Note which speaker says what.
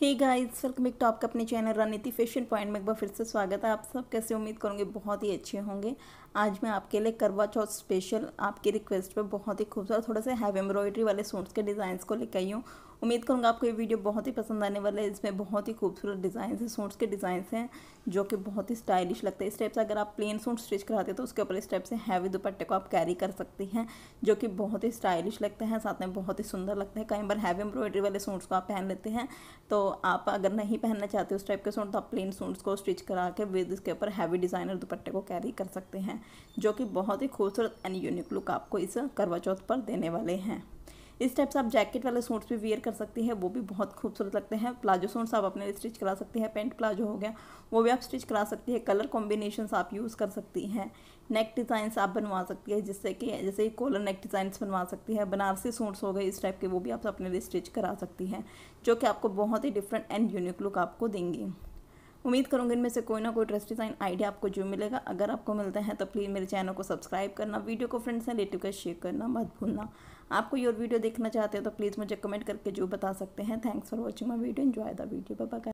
Speaker 1: हे guys welcome एक top का अपने चैनल रणनीति फैशन पॉइंट में एक बार फिर से स्वागत है आप सब कैसे उम्मीद करूँगे बहुत ही अच्छे होंगे आज मैं आपके लिए करवा चौथ स्पेशल आपकी रिक्वेस्ट पर बहुत ही खूबसूरत थोड़ा सा हैवी एम्ब्रॉयडरी वाले सूट्स के डिज़ाइंस को लेकर आई हूँ उम्मीद करूँगा आपको ये वीडियो बहुत ही पसंद आने वाला है इसमें बहुत ही खूबसूरत डिज़ाइन है सूट्स के डिजाइन हैं जो कि बहुत ही स्टाइलिश लगता है इस टाइप से अगर आप प्लेन सूट स्टिच कराते हैं तो उसके ऊपर इस टाइप से हैवी दुपट्टे को आप कैरी कर सकती हैं जो कि बहुत ही स्टाइलिश लगते हैं साथ में बहुत ही सुंदर लगता है कई बार हैवी एम्ब्रॉयडरी वाले सूट्स को आप पहन लेते हैं तो आप अगर नहीं पहनना चाहते उस टाइप के सूट तो आप प्लेन सूट्स को स्टिच करा के विद इसके ऊपर हैवी डिज़ाइनर दुपट्टे को कैरी कर सकते हैं जो कि बहुत ही खूबसूरत एंड यूनिक लुक आपको इस करवा चौथ पर देने वाले हैं इस टाइप से आप जैकेट वाले सूट्स भी वेयर कर सकती हैं वो भी बहुत खूबसूरत लगते हैं प्लाजो सूट्स आप अपने लिए स्टिच करा सकती हैं पेंट प्लाजो हो गया वो भी आप स्टिच करा सकती है कलर कॉम्बिनेशन आप यूज़ कर सकती हैं नेक डिज़ाइंस आप बनवा सकती है जिससे कि जैसे कॉलर नेक डिज़ाइंस बनवा सकती है बनारसी सूट्स हो गए इस टाइप के वो भी आप अपने लिए स्टिच करा सकती हैं जो कि आपको बहुत ही डिफरेंट एंड यूनिक लुक आपको देंगी उम्मीद करूँगी इनमें से कोई ना कोई ड्रेस डिज़ाइन आइडिया आपको जो मिलेगा अगर आपको मिलता है तो प्लीज़ मेरे चैनल को सब्सक्राइब करना वीडियो को फ्रेंड्स से रिलेटिव का शेयर करना मत भूलना आपको योर वीडियो देखना चाहते हो तो प्लीज़ मुझे कमेंट करके जो बता सकते हैं thanks for watching my video enjoy the video bye